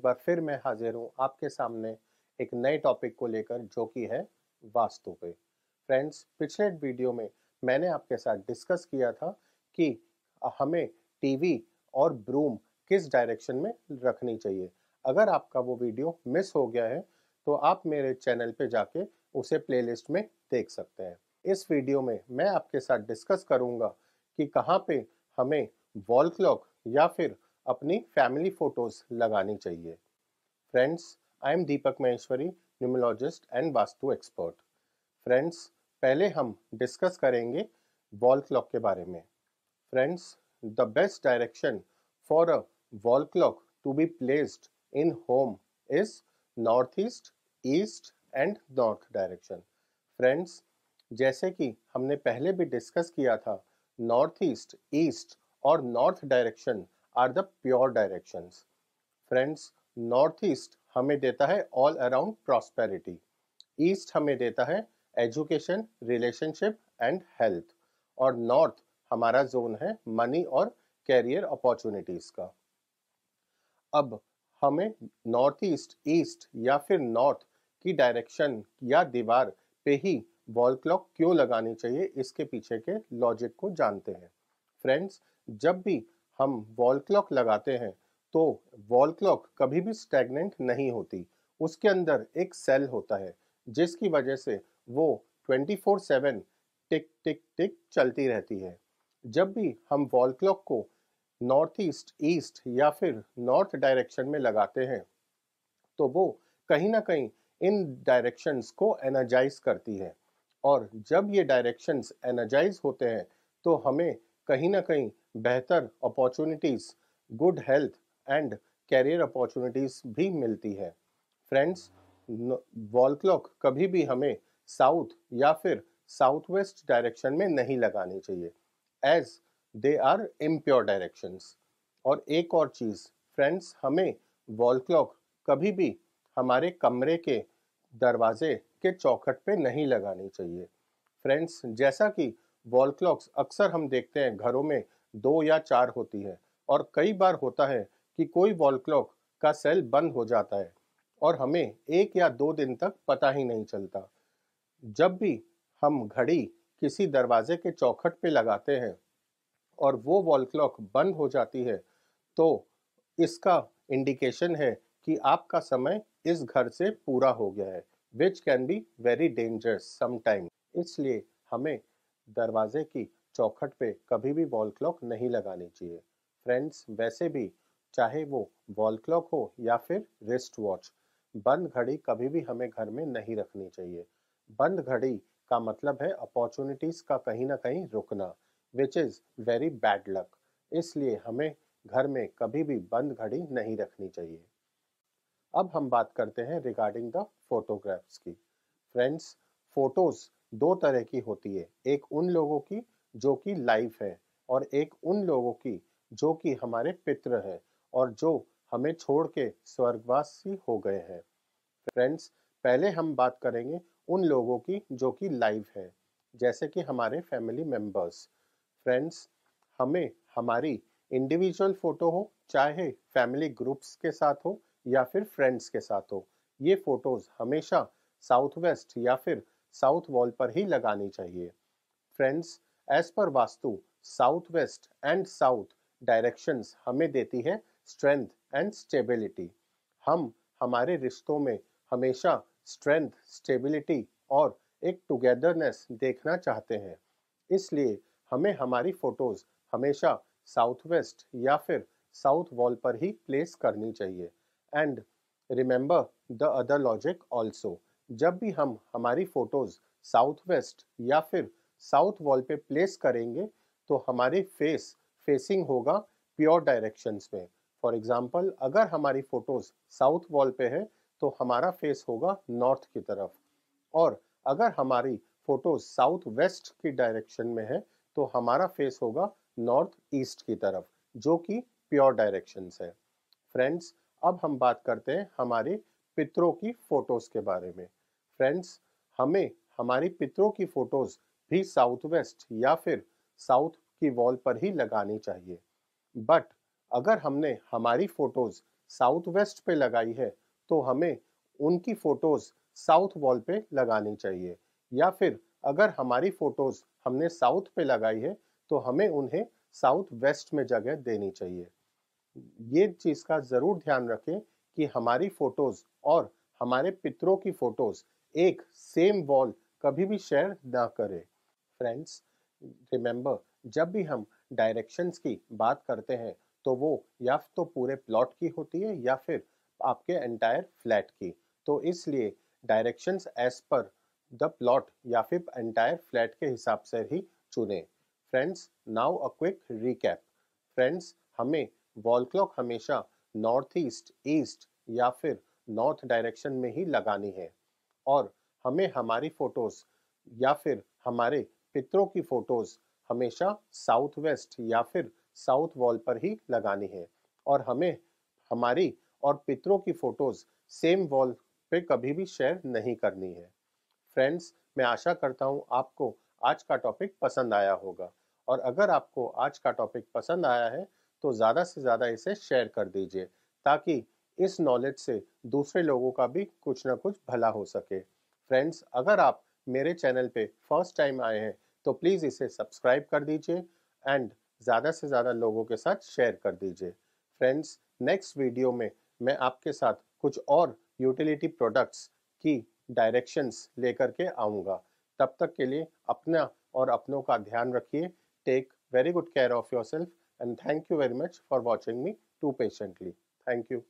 एक बार फिर मैं हाजिर हूँ आपके सामने एक नए टॉपिक को लेकर जो कि है वास्तु पे फ्रेंड्स पिछले वीडियो में मैंने आपके साथ डिस्कस किया था कि हमें टीवी और ब्रूम किस डायरेक्शन में रखनी चाहिए अगर आपका वो वीडियो मिस हो गया है तो आप मेरे चैनल पे जाके उसे प्लेलिस्ट में देख सकते हैं इस वीडियो में मैं आपके साथ डिस्कस करूंगा कि कहाँ पे हमें वॉल क्लॉक या फिर अपनी फैमिली फ़ोटोज़ लगानी चाहिए friends I am Deepak Maheshwari numerologist and vastu expert friends पहले हम डिस्कस करेंगे वॉल क्लॉक के बारे में friends the best direction for a wall clock to be placed in home is north east east and north direction friends जैसे कि हमने पहले भी डिस्कस किया था नॉर्थ ईस्ट ईस्ट और north direction are the pure direction friends north east हमें देता है ऑल अराउंड प्रॉस्पेरिटी ईस्ट हमें देता है एजुकेशन रिलेशनशिप एंड हेल्थ और नॉर्थ हमारा जोन है मनी और कैरियर अपॉर्चुनिटीज का अब हमें नॉर्थ ईस्ट ईस्ट या फिर नॉर्थ की डायरेक्शन या दीवार पे ही वॉल क्लॉक क्यों लगानी चाहिए इसके पीछे के लॉजिक को जानते हैं फ्रेंड्स जब भी हम वॉल क्लॉक लगाते हैं तो वॉल क्लॉक कभी भी स्टेगनेंट नहीं होती उसके अंदर एक सेल होता है जिसकी वजह से वो 24/7 टिक टिक टिक चलती रहती है जब भी हम वॉल क्लॉक को नॉर्थ ईस्ट ईस्ट या फिर नॉर्थ डायरेक्शन में लगाते हैं तो वो कहीं ना कहीं इन डायरेक्शंस को एनर्जाइज करती है और जब ये डायरेक्शंस एनर्जाइज होते हैं तो हमें कहीं ना कहीं बेहतर opportunities good health and career opportunities भी मिलती है फ्रेंड्स वॉल क्लॉक कभी भी हमें साउथ या फिर साउथ वेस्ट डायरेक्शन में नहीं लगानी चाहिए as they are impure directions और एक और चीज़ फ्रेंड्स हमें वॉल क्लॉक कभी भी हमारे कमरे के दरवाजे के चौखट पे नहीं लगानी चाहिए फ्रेंड्स जैसा कि वॉल क्लॉक्स अक्सर हम देखते हैं घरों में दो या चार होती है और कई बार होता है कि कोई वॉल क्लॉक का सेल बंद हो जाता है और हमें एक या दो दिन तक पता ही नहीं चलता जब भी हम घड़ी किसी दरवाजे के चौखट पे लगाते हैं और वो वॉल क्लॉक बंद हो जाती है तो इसका इंडिकेशन है कि आपका समय इस घर से पूरा हो गया है which can be very dangerous sometime इसलिए हमें दरवाजे की चौखट पे कभी भी वॉल क्लॉक नहीं लगानी चाहिए फ्रेंड्स वैसे भी चाहे वो वॉल क्लॉक हो या फिर रिस्ट वॉच बंद घड़ी कभी भी हमें घर में नहीं रखनी चाहिए बंद घड़ी का मतलब है अपॉर्चुनिटीज़ का कहीं ना कहीं रुकना which is very bad luck इसलिए हमें घर में कभी भी बंद घड़ी नहीं रखनी चाहिए अब हम बात करते हैं रिगार्डिंग द फोटोग्राफ्स की फ्रेंड्स फोटोज़ दो तरह की होती है एक उन लोगों की जो कि लाइफ है और एक उन लोगों की जो कि हमारे पित्र हैं और जो हमें छोड़ के स्वर्गवासी हो गए हैं फ्रेंड्स पहले हम बात करेंगे उन लोगों की जो कि लाइव है जैसे कि हमारे फैमिली मेम्बर्स फ्रेंड्स हमें हमारी इंडिविजुअल फ़ोटो हो चाहे फैमिली ग्रुप्स के साथ हो या फिर फ्रेंड्स के साथ हो ये फ़ोटोज़ हमेशा साउथ वेस्ट या फिर साउथ वॉल पर ही लगानी चाहिए फ्रेंड्स एज पर vastu south west and south directions हमें देती है स्ट्रेंथ एंड स्टेबिलिटी हम हमारे रिश्तों में हमेशा स्ट्रेंथ स्टेबिलिटी और एक टुगेदरनेस देखना चाहते हैं इसलिए हमें हमारी फोटोज हमेशा साउथ वेस्ट या फिर साउथ वॉल पर ही प्लेस करनी चाहिए and remember the other logic also जब भी हम हमारी फोटोज साउथ वेस्ट या फिर साउथ वॉल पे प्लेस करेंगे तो हमारे फेस फेसिंग होगा प्योर डायरेक्शंस में फॉर एग्जांपल अगर हमारी फोटोज साउथ वॉल पे है तो हमारा फेस होगा नॉर्थ की तरफ और अगर हमारी फोटोज साउथ वेस्ट की डायरेक्शन में है तो हमारा फेस होगा नॉर्थ ईस्ट की तरफ जो कि प्योर डायरेक्शंस है फ्रेंड्स अब हम बात करते हैं हमारे पितरों की फोटोज के बारे में फ्रेंड्स हमें हमारी पितरों की फोटोज भी साउथ वेस्ट या फिर साउथ की वॉल पर ही लगानी चाहिए बट अगर हमने हमारी फोटोज साउथ वेस्ट पे लगाई है तो हमें उनकी फोटोज साउथ वॉल पे लगानी चाहिए या फिर अगर हमारी फोटोज हमने साउथ पे लगाई है तो हमें उन्हें साउथ वेस्ट में जगह देनी चाहिए ये चीज़ का ज़रूर ध्यान रखें कि हमारी फोटोज और हमारे पितरों की फोटोज एक सेम वॉल कभी भी शेयर ना करें फ्रेंड्स रिमेंबर जब भी हम डायरेक्शंस की बात करते हैं तो वो या तो पूरे प्लॉट की होती है या फिर आपके एंटायर फ्लैट की तो इसलिए डायरेक्शंस एज पर द प्लॉट या फिर एंटायर फ्लैट के हिसाब से ही चुने friends now a quick recap friends हमें वॉल क्लॉक हमेशा नॉर्थ ईस्ट ईस्ट या फिर नॉर्थ डायरेक्शन में ही लगानी है और हमें हमारी फोटोज़ या फिर हमारे पितरों की फोटोज हमेशा साउथ वेस्ट या फिर साउथ वॉल पर ही लगानी है और हमें हमारी और पितरों की फोटोज सेम वॉल पे कभी भी शेयर नहीं करनी है फ्रेंड्स मैं आशा करता हूँ आपको आज का टॉपिक पसंद आया होगा और अगर आपको आज का टॉपिक पसंद आया है तो ज़्यादा से ज़्यादा इसे शेयर कर दीजिए ताकि इस नॉलेज से दूसरे लोगों का भी कुछ ना कुछ भला हो सके फ्रेंड्स अगर आप मेरे चैनल पे फर्स्ट टाइम आए हैं तो प्लीज़ इसे सब्सक्राइब कर दीजिए एंड ज़्यादा से ज़्यादा लोगों के साथ शेयर कर दीजिए फ्रेंड्स नेक्स्ट वीडियो में मैं आपके साथ कुछ और यूटिलिटी प्रोडक्ट्स की डायरेक्शंस लेकर के आऊँगा तब तक के लिए अपना और अपनों का ध्यान रखिए take good care of yourself and thank you very much for watching me too patiently thank you